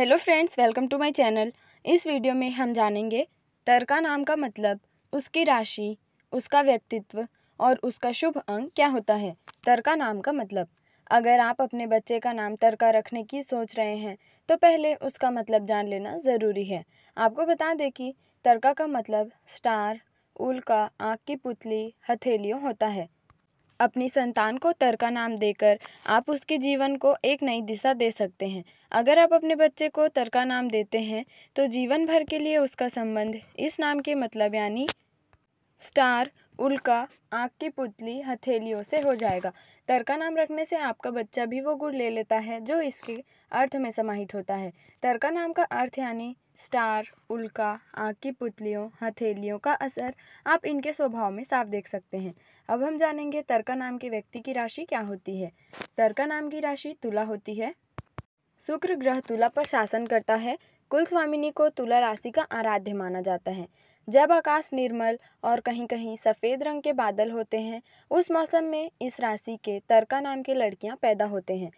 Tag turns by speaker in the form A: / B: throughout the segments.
A: hello friends welcome to my channel इस video में हम जानेंगे तरका नाम का मतलब उसकी राशि उसका व्यक्तित्व और उसका शुभ अंक क्या होता है तरका नाम का मतलब अगर आप अपने बच्चे का नाम तरका रखने की सोच रहे हैं तो पहले उसका मतलब जान लेना ज़रूरी है आपको बता दें कि तरका का मतलब स्टार उल्का आँख की पुतली हथेलियों होता है अपनी संतान को तरका नाम देकर आप उसके जीवन को एक नई दिशा दे सकते हैं अगर आप अपने बच्चे को तरका नाम देते हैं तो जीवन भर के लिए उसका संबंध इस नाम के मतलब यानी स्टार उल्का आँख की पुतली हथेलियों से हो जाएगा तर का नाम रखने से आपका बच्चा भी वो गुड़ ले लेता है जो इसके अर्थ में समाहित होता है तर का नाम का अर्थ यानी स्टार उल्का आँख की पुतलियों हथेलियों का असर आप इनके स्वभाव में साफ देख सकते हैं अब हम जानेंगे तरका नाम के व्यक्ति की राशि क्या होती है तरका नाम की राशि तुला होती है शुक्र ग्रह तुला पर शासन करता है कुल स्वामिनी को तुला राशि का आराध्य माना जाता है जब आकाश निर्मल और कहीं कहीं सफ़ेद रंग के बादल होते हैं उस मौसम में इस राशि के तरका नाम की लड़कियां पैदा होते हैं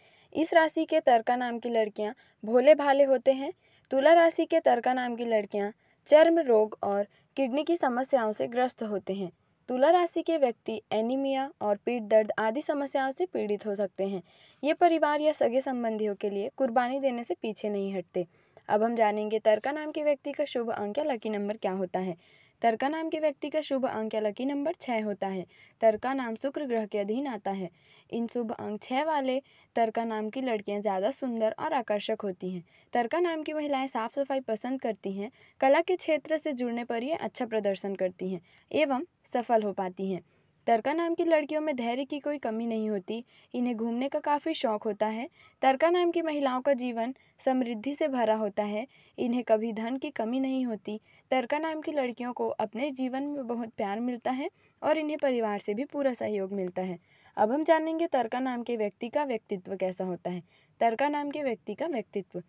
A: इस राशि के तरका नाम की लड़कियां भोले भाले होते हैं तुला राशि के तरका नाम की लड़कियां चर्म रोग और किडनी की समस्याओं से ग्रस्त होते हैं तुला राशि के व्यक्ति एनीमिया और पीठ दर्द आदि समस्याओं से पीड़ित हो सकते हैं ये परिवार या सगे संबंधियों के लिए कुर्बानी देने से पीछे नहीं हटते अब हम जानेंगे तरका नाम के व्यक्ति का शुभ अंक या लकी नंबर क्या होता है तरका नाम के व्यक्ति का शुभ अंक या लकी नंबर छः होता है तरका नाम शुक्र ग्रह के अधीन आता है इन शुभ अंक छः वाले तरका नाम की लड़कियां ज़्यादा सुंदर और आकर्षक होती हैं तरका नाम की महिलाएं साफ सफाई पसंद करती हैं कला के क्षेत्र से जुड़ने पर ये अच्छा प्रदर्शन करती हैं एवं सफल हो पाती हैं तरका नाम की लड़कियों में धैर्य की कोई कमी नहीं होती इन्हें घूमने का काफ़ी शौक होता है तरका नाम की महिलाओं का जीवन समृद्धि से भरा होता है इन्हें कभी धन की कमी नहीं होती तरका नाम की लड़कियों को अपने जीवन में बहुत प्यार मिलता है और इन्हें परिवार से भी पूरा सहयोग मिलता है अब हम जानेंगे तरका नाम के व्यक्ति का व्यक्तित्व कैसा होता है तरका नाम के व्यक्ति का व्यक्तित्व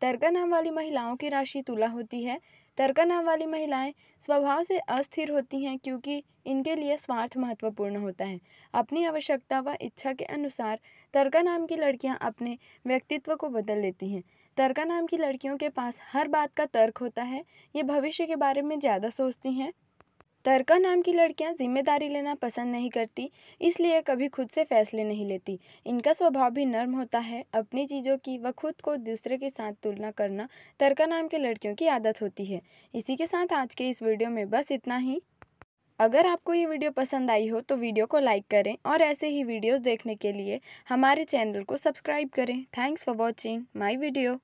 A: तरका नाम वाली महिलाओं की राशि तुला होती है तरका नाम वाली महिलाएं स्वभाव से अस्थिर होती हैं क्योंकि इनके लिए स्वार्थ महत्वपूर्ण होता है अपनी आवश्यकता व इच्छा के अनुसार तरका नाम की लड़कियां अपने व्यक्तित्व को बदल लेती हैं तरका नाम की लड़कियों के पास हर बात का तर्क होता है ये भविष्य के बारे में ज़्यादा सोचती हैं तरका नाम की लड़कियां जिम्मेदारी लेना पसंद नहीं करती इसलिए कभी खुद से फैसले नहीं लेती इनका स्वभाव भी नर्म होता है अपनी चीज़ों की व खुद को दूसरे के साथ तुलना करना तरका नाम के लड़कियों की आदत होती है इसी के साथ आज के इस वीडियो में बस इतना ही अगर आपको ये वीडियो पसंद आई हो तो वीडियो को लाइक करें और ऐसे ही वीडियोज़ देखने के लिए हमारे चैनल को सब्सक्राइब करें thanks for watching my video